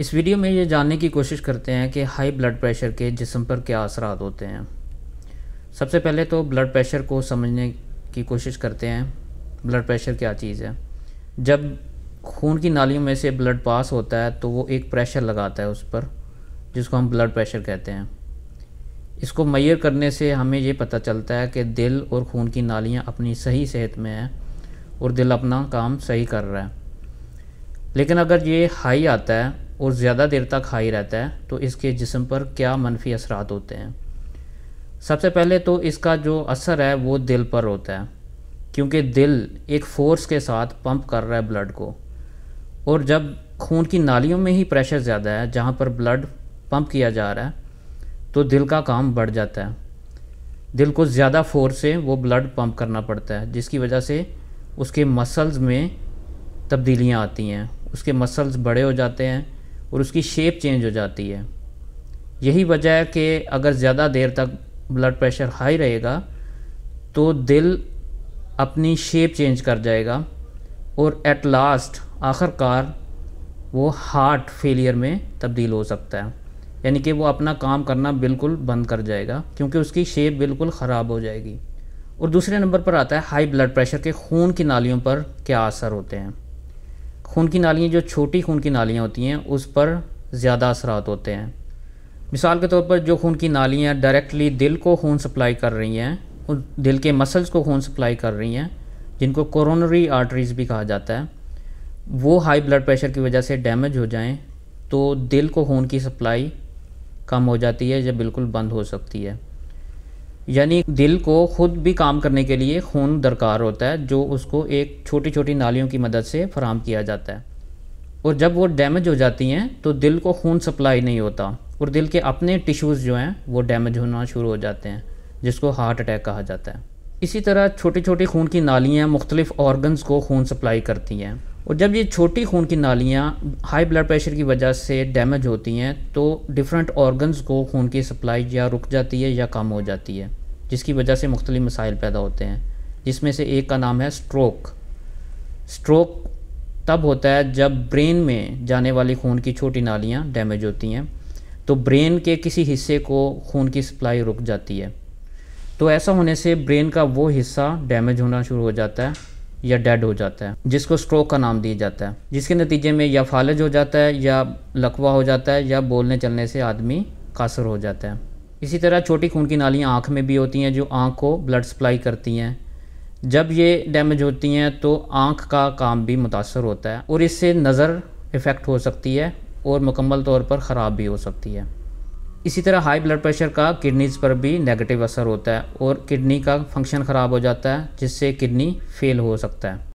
इस वीडियो में ये जानने की कोशिश करते हैं कि हाई ब्लड प्रेशर के जिसम पर क्या असरात होते हैं सबसे पहले तो ब्लड प्रेशर को समझने की कोशिश करते हैं ब्लड प्रेशर क्या चीज़ है जब खून की नालियों में से ब्लड पास होता है तो वो एक प्रेशर लगाता है उस पर जिसको हम ब्लड प्रेशर कहते हैं इसको मैयर करने से हमें ये पता चलता है कि दिल और खून की नालियाँ अपनी सही सेहत में हैं और दिल अपना काम सही कर रहा है लेकिन अगर ये हाई आता है और ज़्यादा देर तक हाई रहता है तो इसके जिसम पर क्या मनफी असरात होते हैं सबसे पहले तो इसका जो असर है वो दिल पर होता है क्योंकि दिल एक फ़ोर्स के साथ पंप कर रहा है ब्लड को और जब खून की नालियों में ही प्रेशर ज़्यादा है जहाँ पर ब्लड पंप किया जा रहा है तो दिल का काम बढ़ जाता है दिल को ज़्यादा फोर्स से वो ब्लड पंप करना पड़ता है जिसकी वजह से उसके मसल्स में तब्दीलियाँ आती हैं उसके मसल्स बड़े हो जाते हैं और उसकी शेप चेंज हो जाती है यही वजह है कि अगर ज़्यादा देर तक ब्लड प्रेशर हाई रहेगा तो दिल अपनी शेप चेंज कर जाएगा और एट लास्ट आखिरकार वो हार्ट फेलियर में तब्दील हो सकता है यानी कि वो अपना काम करना बिल्कुल बंद कर जाएगा क्योंकि उसकी शेप बिल्कुल ख़राब हो जाएगी और दूसरे नंबर पर आता है हाई ब्लड प्रेशर के खून की नालियों पर क्या असर होते हैं खून की नालियाँ जो छोटी खून की नालियाँ होती हैं उस पर ज़्यादा असरात होते हैं मिसाल के तौर पर जो खून की नालियाँ डायरेक्टली दिल को खून सप्लाई कर रही हैं उन दिल के मसल्स को खून सप्लाई कर रही हैं जिनको कोरोनरी आर्टरीज़ भी कहा जाता है वो हाई ब्लड प्रेशर की वजह से डैमेज हो जाएं तो दिल को खून की सप्लाई कम हो जाती है या बिल्कुल बंद हो सकती है यानी दिल को खुद भी काम करने के लिए खून दरकार होता है जो उसको एक छोटी छोटी नालियों की मदद से फराम किया जाता है और जब वो डैमेज हो जाती हैं तो दिल को खून सप्लाई नहीं होता और दिल के अपने टिश्यूज़ जो हैं वो डैमेज होना शुरू हो जाते हैं जिसको हार्ट अटैक कहा जाता है इसी तरह छोटी छोटी खून की नालियाँ मुख्तलिफ़ ऑर्गन्स को खून सप्लाई करती हैं और जब ये छोटी खून की नालियाँ हाई ब्लड प्रेशर की वजह से डैमेज होती हैं तो डिफरेंट ऑर्गन्स को खून की सप्लाई या रुक जाती है या कम हो जाती है जिसकी वजह से मुख्तलि मसाइल पैदा होते हैं जिसमें से एक का नाम है स्ट्रोक स्ट्रोक तब होता है जब ब्रेन में जाने वाली खून की छोटी नालियाँ डैमेज होती हैं तो ब्रेन के किसी हिस्से को खून की सप्लाई रुक जाती है तो ऐसा होने से ब्रेन का वो हिस्सा डैमेज होना शुरू हो जाता है या डेड हो जाता है जिसको स्ट्रोक का नाम दिया जाता है जिसके नतीजे में या फालज हो जाता है या लकवा हो जाता है या बोलने चलने से आदमी कासर हो जाता है इसी तरह छोटी खून की नालियाँ आँख में भी होती हैं जो आँख को ब्लड सप्लाई करती हैं जब ये डैमेज होती हैं तो आँख का काम भी मुतासर होता है और इससे नज़र इफ़ेक्ट हो सकती है और मुकम्मल तौर पर ख़राब भी हो सकती है इसी तरह हाई ब्लड प्रेशर का किडनीज़ पर भी नेगेटिव असर होता है और किडनी का फंक्शन ख़राब हो जाता है जिससे किडनी फेल हो सकता है